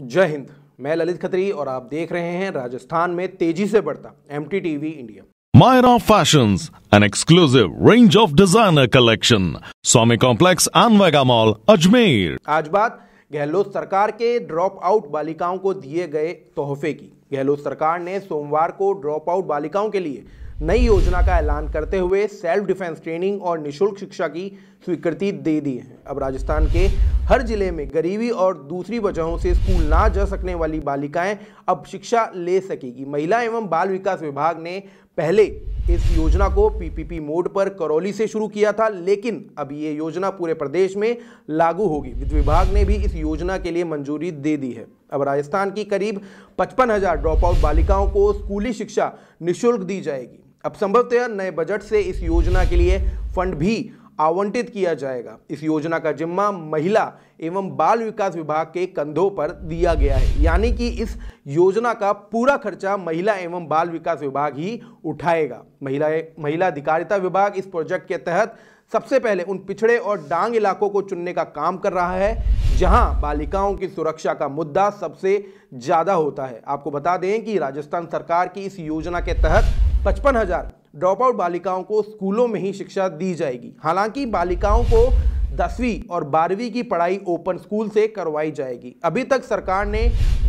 जय हिंद मैं ललित खत्री और आप देख रहे हैं राजस्थान में तेजी से बढ़ता M T TV India Myra fashion an exclusive range of designer collection Swami complex and Vega mall Ajmer आज बात गहलोत सरकार के ड्रॉप आउट बालिकाओं को दिए गए तोहफे की गहलोत सरकार ने सोमवार को ड्रॉप आउट बालिकाओं के लिए नई योजना का ऐलान करते हुए सेल्फ डिफेंस ट्रेनिंग और निशुल्क शिक्षा की स्वीकृति दे दी है अब राजस्थान के हर जिले में गरीबी और दूसरी वजहों से स्कूल ना जा सकने वाली बालिकाएं अब शिक्षा ले सकेगी महिला एवं बाल विकास विभाग ने पहले इस योजना को पीपीपी मोड पर करौली से शुरू किया था लेकिन अब ये योजना पूरे प्रदेश में लागू होगी वित्त विभाग ने भी इस योजना के लिए मंजूरी दे दी है अब राजस्थान की करीब पचपन हज़ार ड्रॉप आउट बालिकाओं को स्कूली शिक्षा निःशुल्क दी जाएगी अब संभवतः नए बजट से इस योजना के लिए फंड भी आवंटित किया जाएगा इस योजना का जिम्मा महिला एवं बाल विकास विभाग के कंधों पर दिया गया है यानी कि इस योजना का पूरा खर्चा महिला एवं बाल विकास विभाग ही उठाएगा महिला महिला अधिकारिता विभाग इस प्रोजेक्ट के तहत सबसे पहले उन पिछड़े और डांग इलाकों को चुनने का काम कर रहा है जहां बालिकाओं की सुरक्षा का मुद्दा सबसे ज़्यादा होता है आपको बता दें कि राजस्थान सरकार की इस योजना के तहत पचपन हज़ार ड्रॉप आउट बालिकाओं को स्कूलों में ही शिक्षा दी जाएगी हालांकि बालिकाओं को दसवीं और बारहवीं की पढ़ाई ओपन स्कूल से करवाई जाएगी अभी तक सरकार ने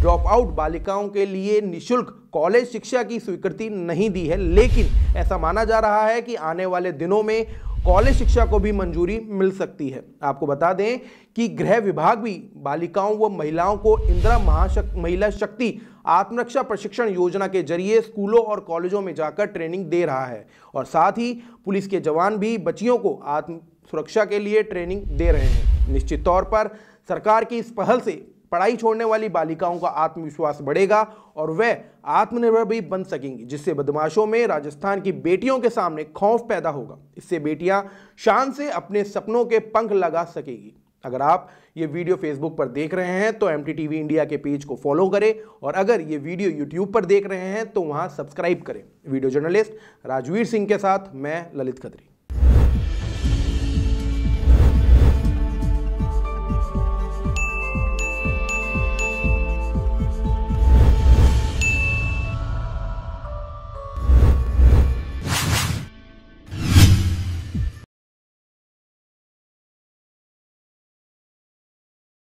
ड्रॉप आउट बालिकाओं के लिए निशुल्क कॉलेज शिक्षा की स्वीकृति नहीं दी है लेकिन ऐसा माना जा रहा है कि आने वाले दिनों में कॉलेज शिक्षा को भी मंजूरी मिल सकती है आपको बता दें कि गृह विभाग भी बालिकाओं व महिलाओं को इंदिरा महाशक महिला शक्ति आत्मरक्षा प्रशिक्षण योजना के जरिए स्कूलों और कॉलेजों में जाकर ट्रेनिंग दे रहा है और साथ ही पुलिस के जवान भी बच्चियों को आत्म सुरक्षा के लिए ट्रेनिंग दे रहे हैं निश्चित तौर पर सरकार की इस पहल से पढ़ाई छोड़ने वाली बालिकाओं का आत्मविश्वास बढ़ेगा और वह आत्मनिर्भर भी बन सकेंगी जिससे बदमाशों में राजस्थान की बेटियों के सामने खौफ पैदा होगा इससे बेटियां शान से अपने सपनों के पंख लगा सकेगी अगर आप ये वीडियो फेसबुक पर देख रहे हैं तो एम इंडिया के पेज को फॉलो करें और अगर ये वीडियो यूट्यूब पर देख रहे हैं तो वहाँ सब्सक्राइब करें वीडियो जर्नलिस्ट राजवीर सिंह के साथ मैं ललित खत्री